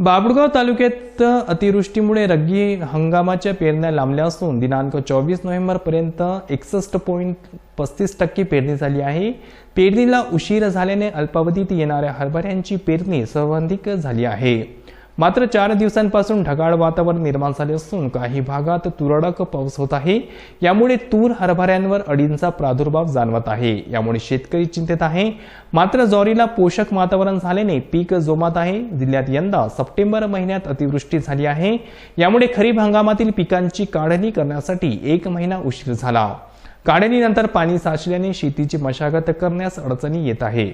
बाबडगाव तालुक्यात अतिवृष्टीमुळे रब्बी हंगामाच्या पेरण्या लांबल्या असून दिनांक चोवीस नोव्हेंबरपर्यंत एकसष्ट पॉईंट पस्तीस टक्के पेरणी झाली आहे पेरणीला उशीर झाल्याने अल्पावधीत येणाऱ्या हरभऱ्यांची पेरणी सर्वाधिक झाली आहे मात्र चार दिवसांपासून ढगाळ वातावरण निर्माण झाले असून काही भागात तुरळक पाऊस होत आहे यामुळे तूर हरभऱ्यांवर अडींचा प्रादुर्भाव जाणवत आहे यामुळे शेतकरी चिंतेत आहे मात्र ज्वारीला पोषक वातावरण झाल्याने पीक जोमात आहे जिल्ह्यात यंदा सप्टेंबर महिन्यात अतिवृष्टी झाली आहे यामुळे खरीप हंगामातील पिकांची काढणी करण्यासाठी एक महिना उशीर झाला काढणीनंतर पाणी साचल्याने शेतीची मशागत करण्यास अडचणी येत आहे